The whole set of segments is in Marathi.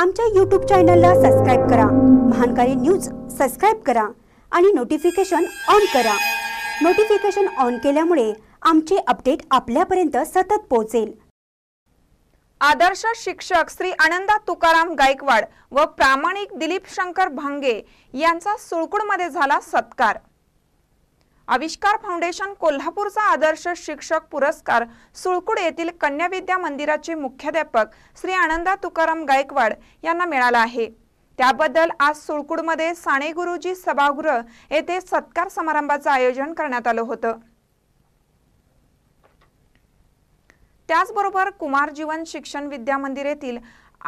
आमच्या यूट्यूब चॅनलला सबस्क्राईब करा महानकारी न्यूज सबस्क्राईब करा आणि नोटिफिकेशन ऑन करा नोटिफिकेशन ऑन केल्यामुळे आमचे अपडेट आपल्यापर्यंत सतत पोहोचेल आदर्श शिक्षक श्री आनंदा तुकाराम गायकवाड व प्रामाणिक दिलीप शंकर भांगे यांचा सुळकुडमध्ये झाला सत्कार आविष्कार फाउंडेशन कोल्हापूरचा आदर्श शिक्षक पुरस्कार सुळकुड येथील कन्या विद्या मंदिराचे मुख्याध्यापक श्री आनंदा तुकाराम गायकवाड यांना मिळाला आहे त्याबद्दल आज सुळकुडमध्ये साने गुरुजी सभागृह येथे सत्कार समारंभाचं आयोजन करण्यात आलं होतं त्याचबरोबर कुमार जीवन शिक्षण विद्यामंदिर येथील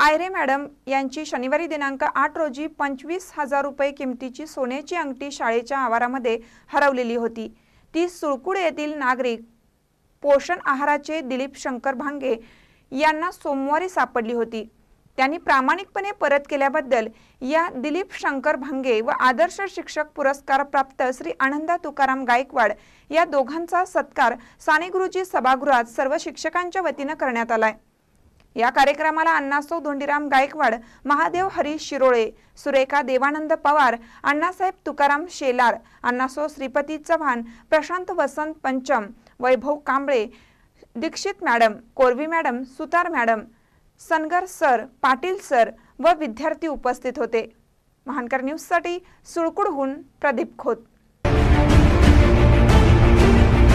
आयरे मॅडम यांची शनिवारी दिनांक आठ रोजी पंचवीस हजार रुपये किमतीची सोन्याची अंगठी शाळेच्या आवारामध्ये हरवलेली होती ती सुळकुड येथील नागरिक पोषण आहाराचे दिलीप शंकर भांगे यांना सोमवारी सापडली होती त्यांनी प्रामाणिकपणे परत केल्याबद्दल या दिलीप शंकर भांगे व आदर्श शिक्षक पुरस्कार प्राप्त श्री आनंदा तुकाराम गायकवाड या दोघांचा सत्कार साने गुरुजी सभागृहात सर्व शिक्षकांच्या वतीनं करण्यात आलाय या कार्यक्रमाला Annaso Dhondiram Gaikwad Mahadev Harish Shirole Surekha Devanand Pawar Annasaheb Tukaram Shelar Annaso Shripati Chavan Prashant Vasant Pancham Vaibhav Kamble Dixit madam Korvi madam Sutar madam Sangar sir Patil sir व विद्यार्थी उपस्थित होते महानकर न्यूजसाठी सुळकुडहून प्रदीप खोत